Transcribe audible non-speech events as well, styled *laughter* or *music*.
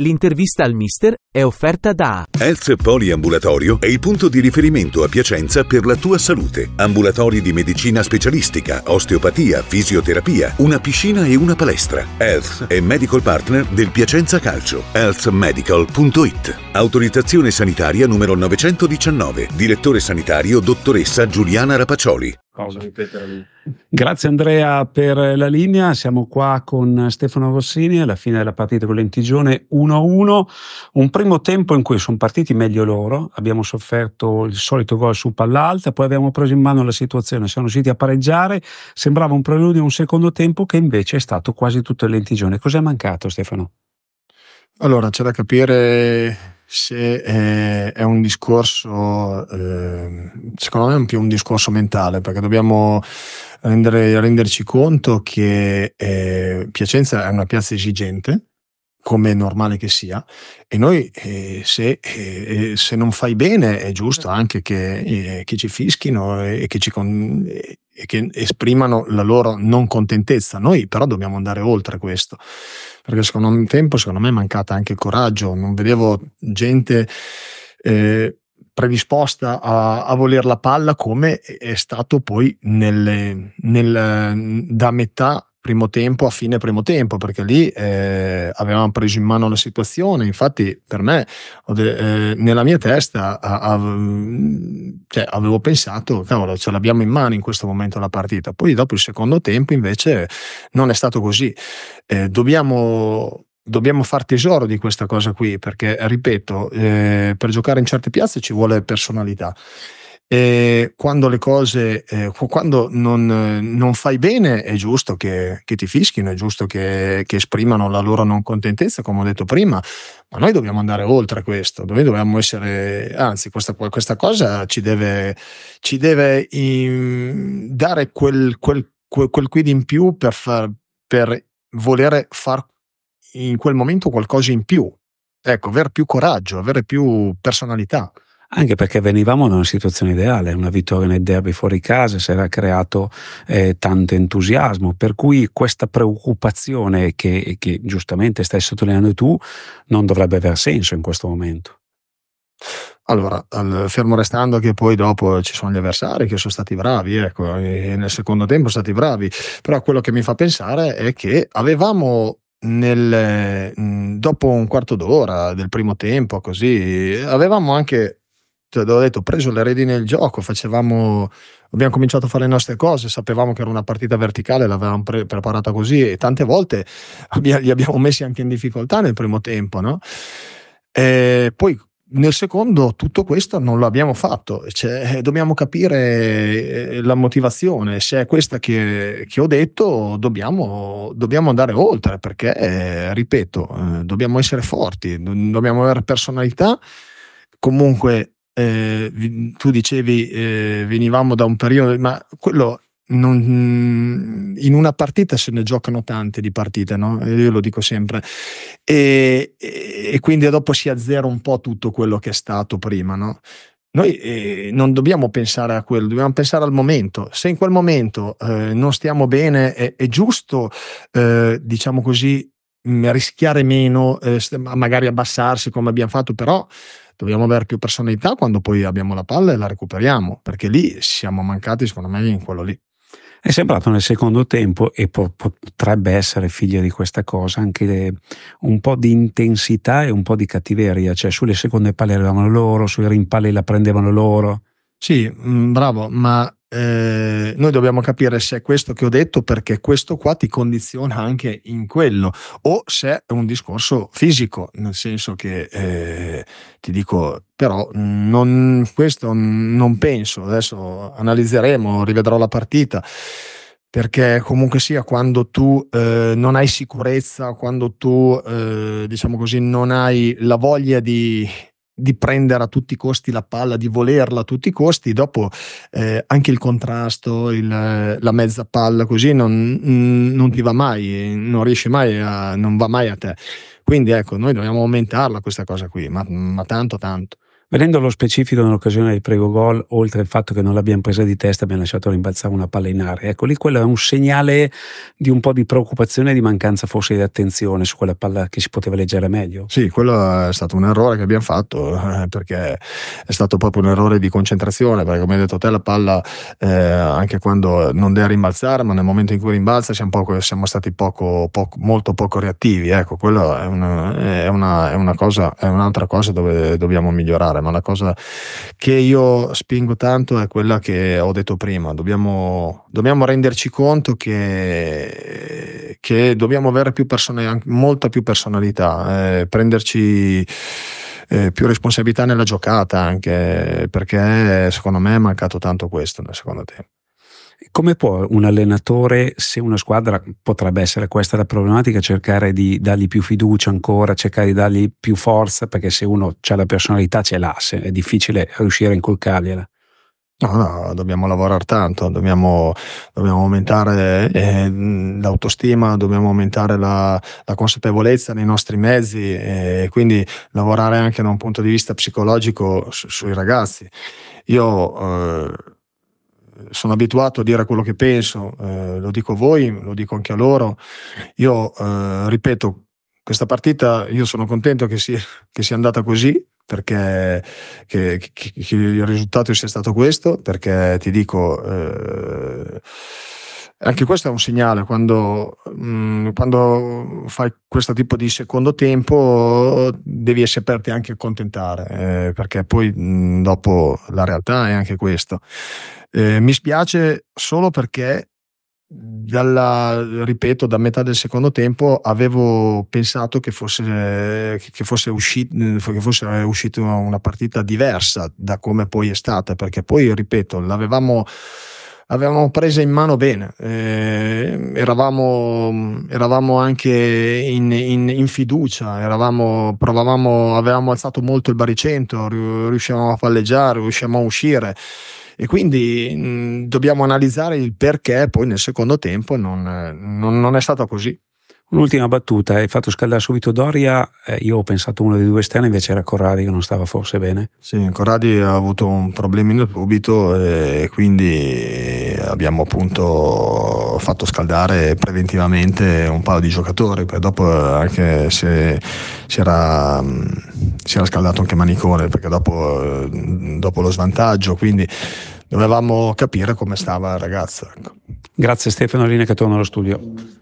L'intervista al mister è offerta da Health Poliambulatorio è il punto di riferimento a Piacenza per la tua salute. Ambulatori di medicina specialistica, osteopatia, fisioterapia, una piscina e una palestra. Health è medical partner del Piacenza Calcio. healthmedical.it. Autorizzazione sanitaria numero 919. Direttore sanitario dottoressa Giuliana Rapacioli cosa. Grazie Andrea per la linea, siamo qua con Stefano Rossini alla fine della partita con l'Entigione 1-1, un primo tempo in cui sono partiti meglio loro, abbiamo sofferto il solito gol su pall'alta, poi abbiamo preso in mano la situazione, siamo riusciti a pareggiare, sembrava un preludio a un secondo tempo che invece è stato quasi tutto l'Entigione. Cos'è mancato Stefano? Allora, c'è da capire se è, eh, è un discorso, eh, secondo me è più un discorso mentale, perché dobbiamo rendere, renderci conto che eh, Piacenza è una piazza esigente, come è normale che sia, e noi eh, se, eh, eh se, non fai bene è giusto certo. anche che, eh, che ci fischino e che, ci con, eh, e che esprimano la loro non contentezza. Noi però dobbiamo andare oltre questo, perché secondo un tempo, secondo me, è mancata anche il coraggio, non vedevo gente Eh, predisposta a, a voler la palla come è stato poi nelle, nel, da metà primo tempo a fine primo tempo, perché lì eh, avevamo preso in mano la situazione. Infatti, per me, eh, nella mia testa, a, a, cioè, avevo pensato, cavolo, ce l'abbiamo in mano in questo momento la partita. Poi, dopo il secondo tempo, invece, non è stato così. Eh, dobbiamo dobbiamo far tesoro di questa cosa qui perché ripeto eh, per giocare in certe piazze ci vuole personalità e quando le cose, eh, quando non, non, fai bene, è giusto che, che ti fischino, è giusto che, che, esprimano la loro non contentezza, come ho detto prima, ma noi dobbiamo andare oltre questo, noi dobbiamo essere, anzi, questa, questa cosa ci deve, ci deve in, ehm, dare quel, quel, quel, quel quid in più per, far, per voler fare in quel momento qualcosa in più. Ecco, avere più coraggio, avere più personalità anche perché venivamo in una situazione ideale, una vittoria nel derby fuori casa, si era creato eh, tanto entusiasmo, per cui questa preoccupazione che, che giustamente stai sottolineando tu non dovrebbe aver senso in questo momento. Allora, fermo restando che poi dopo ci sono gli avversari che sono stati bravi, ecco, e nel secondo tempo sono stati bravi, però quello che mi fa pensare è che avevamo nel, dopo un quarto d'ora del primo tempo, così, avevamo anche te cioè, l'ho detto, ho preso le redini del gioco, facevamo, abbiamo cominciato a fare le nostre cose, sapevamo che era una partita verticale, l'avevamo pre- preparata così e tante volte *laughs* abbia, li abbiamo messi anche in difficoltà nel primo tempo. No? E poi nel secondo tutto questo non l'abbiamo fatto, cioè, eh, dobbiamo capire eh, la motivazione, se è questa che, che ho detto dobbiamo, dobbiamo, andare oltre perché, eh, ripeto, dobbiamo essere forti, dobbiamo avere personalità comunque eh, tu dicevi eh, venivamo da un periodo, ma quello non, mm, in una partita se ne giocano tante di partite, no? Eh, io lo dico sempre, e, e, quindi dopo si azzera un po' tutto quello che è stato prima. No? Noi eh, non dobbiamo pensare a quello, dobbiamo pensare al momento. Se in quel momento eh, non stiamo bene, è, è giusto, eh, diciamo così, Mm, rischiare meno, eh, magari abbassarsi come abbiamo fatto, però dobbiamo avere più personalità quando poi abbiamo la palla e la recuperiamo, perché lì siamo mancati secondo me in quello lì. È sembrato nel secondo tempo, e potrebbe essere figlia di questa cosa, anche un po' di intensità e un po' di cattiveria, cioè sulle seconde palle arrivavano loro, sui rimpalli la prendevano loro. Sì, mm, bravo, ma eh, noi dobbiamo capire se è questo che ho detto perché questo qua ti condiziona anche in quello o se è un discorso fisico, nel senso che eh, ti dico però non, questo non penso, adesso analizzeremo, rivedrò la partita perché comunque sia quando tu eh, non hai sicurezza, quando tu eh, diciamo così non hai la voglia di, di prendere a tutti i costi la palla, di volerla a tutti i costi, dopo eh, anche il contrasto, il, la mezza palla così non, mm, non, ti va mai, non riesce mai a, non va mai a te. Quindi ecco, noi dobbiamo aumentarla questa cosa qui, ma, ma tanto tanto. Venendo allo specifico nell'occasione del primo gol, oltre al fatto che non l'abbiamo presa di testa, abbiamo lasciato rimbalzare una palla in aria. Ecco lì quello è un segnale di un po' di preoccupazione e di mancanza forse di attenzione su quella palla che si poteva leggere meglio. Sì, quello è stato un errore che abbiamo fatto eh, perché è stato proprio un errore di concentrazione, perché come hai detto te la palla eh, anche quando non deve rimbalzare, ma nel momento in cui rimbalza siamo, poco, siamo stati poco, poco, molto poco reattivi. Ecco, quello è, una, è, una, è, una cosa, è un'altra cosa dove dobbiamo migliorare ma la cosa che io spingo tanto è quella che ho detto prima, dobbiamo, dobbiamo renderci conto che, che, dobbiamo avere più persone, molta più personalità, eh, prenderci... Eh, più responsabilità nella giocata anche perché secondo me è mancato tanto questo nel secondo tempo. Come può un allenatore, se una squadra potrebbe essere questa la problematica, cercare di dargli più fiducia ancora, cercare di dargli più forza, perché se uno ha la personalità ce l'ha, se è difficile riuscire a inculcargliela. No, no, dobbiamo lavorare tanto, dobbiamo, dobbiamo aumentare eh, l'autostima, dobbiamo aumentare la, la, consapevolezza nei nostri mezzi e eh, quindi lavorare anche da un punto di vista psicologico su, sui ragazzi. Io eh, sono abituato a dire quello che penso, eh, lo dico a voi, lo dico anche a loro. Io eh, ripeto, questa partita io sono contento che sia, che sia andata così, perché che, che, che il risultato sia stato questo, perché ti dico... Eh, anche questo è un segnale, quando, mh, mm, quando fai questo tipo di secondo tempo devi saperti anche accontentare, eh, perché poi mh, mm, dopo la realtà è anche questo. Eh, mi spiace solo perché dalla, ripeto, da metà del secondo tempo avevo pensato che fosse, che fosse, uscito, che fosse uscita una partita diversa da come poi è stata, perché poi, ripeto, l'avevamo avevamo presa in mano bene, eh, eravamo, eravamo, anche in, in, in fiducia, eravamo, provavamo, avevamo alzato molto il baricentro, riuscivamo a palleggiare, riuscivamo a uscire e quindi mh, dobbiamo analizzare il perché poi nel secondo tempo non, non, non è stato così. Un'ultima battuta, hai fatto scaldare subito Doria, eh, io ho pensato uno dei due esterni, invece era Corradi che non stava forse bene. Sì, Corradi ha avuto un problemino subito e quindi abbiamo appunto fatto scaldare preventivamente un paio di giocatori, poi dopo anche se si era, mm, si era scaldato anche Manicone perché dopo, mm, dopo lo svantaggio, quindi dovevamo capire come stava il ragazzo. Ecco. Grazie Stefano Lina che torna allo studio.